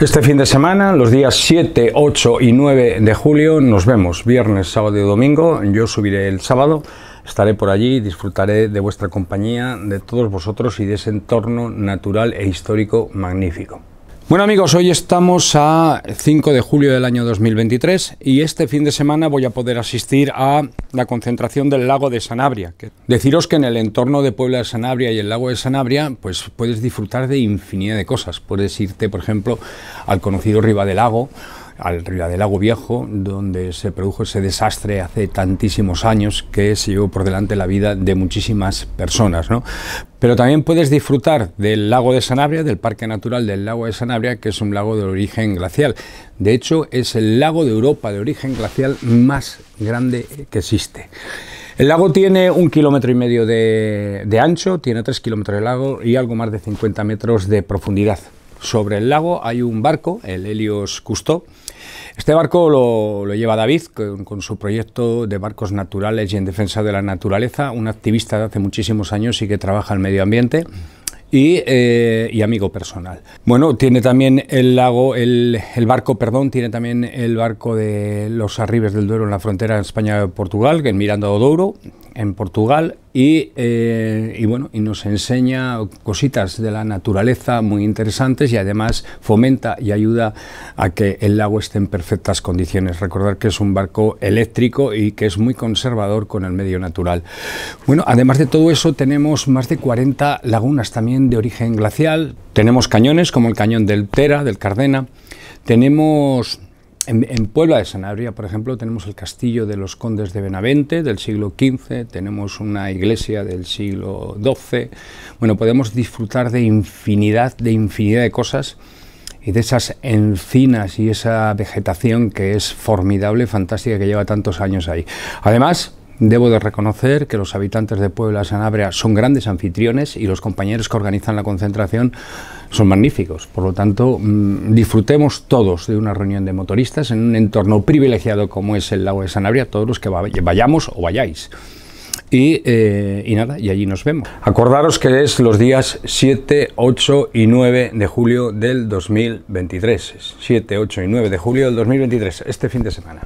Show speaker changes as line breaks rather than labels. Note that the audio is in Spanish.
Este fin de semana, los días 7, 8 y 9 de julio, nos vemos viernes, sábado y domingo. Yo subiré el sábado, estaré por allí, disfrutaré de vuestra compañía, de todos vosotros y de ese entorno natural e histórico magnífico. Bueno amigos, hoy estamos a 5 de julio del año 2023 y este fin de semana voy a poder asistir a la concentración del lago de Sanabria. Deciros que en el entorno de Puebla de Sanabria y el lago de Sanabria pues puedes disfrutar de infinidad de cosas. Puedes irte, por ejemplo, al conocido Riva del Lago al Río del Lago Viejo, donde se produjo ese desastre hace tantísimos años que se llevó por delante la vida de muchísimas personas. ¿no? Pero también puedes disfrutar del lago de Sanabria, del Parque Natural del Lago de Sanabria, que es un lago de origen glacial. De hecho, es el lago de Europa de origen glacial más grande que existe. El lago tiene un kilómetro y medio de, de ancho, tiene tres kilómetros de lago y algo más de 50 metros de profundidad sobre el lago hay un barco, el Helios Custó. Este barco lo, lleva David con, su proyecto de barcos naturales y en defensa de la naturaleza, un activista de hace muchísimos años y que trabaja en medio ambiente. Eh, y, amigo personal. Bueno, tiene también el lago, el, barco, perdón, tiene también el barco de los Arribes del Duero en la frontera España-Portugal, que en Miranda Douro, en Portugal eh, y, bueno, y nos enseña cositas de la naturaleza muy interesantes y además fomenta y ayuda a que el lago esté en perfectas condiciones. Recordar que es un barco eléctrico y que es muy conservador con el medio natural. Bueno, además de todo eso tenemos más de 40 lagunas también de origen glacial, tenemos cañones como el cañón del Tera, del Cardena, tenemos en, Puebla de Sanabria, por ejemplo, tenemos el castillo de los condes de Benavente del siglo XV, tenemos una iglesia del siglo XII. Bueno, podemos disfrutar de infinidad, de infinidad de cosas y de esas encinas y esa vegetación que es formidable, fantástica, que lleva tantos años ahí. Además, Debo de reconocer que los habitantes de Puebla Sanabria son grandes anfitriones y los compañeros que organizan la concentración son magníficos. Por lo tanto, mm, disfrutemos todos de una reunión de motoristas en un entorno privilegiado como es el lago de Sanabria, todos los que vayamos o vayáis. Y, eh, y, nada, y allí nos vemos. Acordaros que es los días 7, 8 y 9 de julio del 2023. 7, 8 y 9 de julio del 2023, este fin de semana.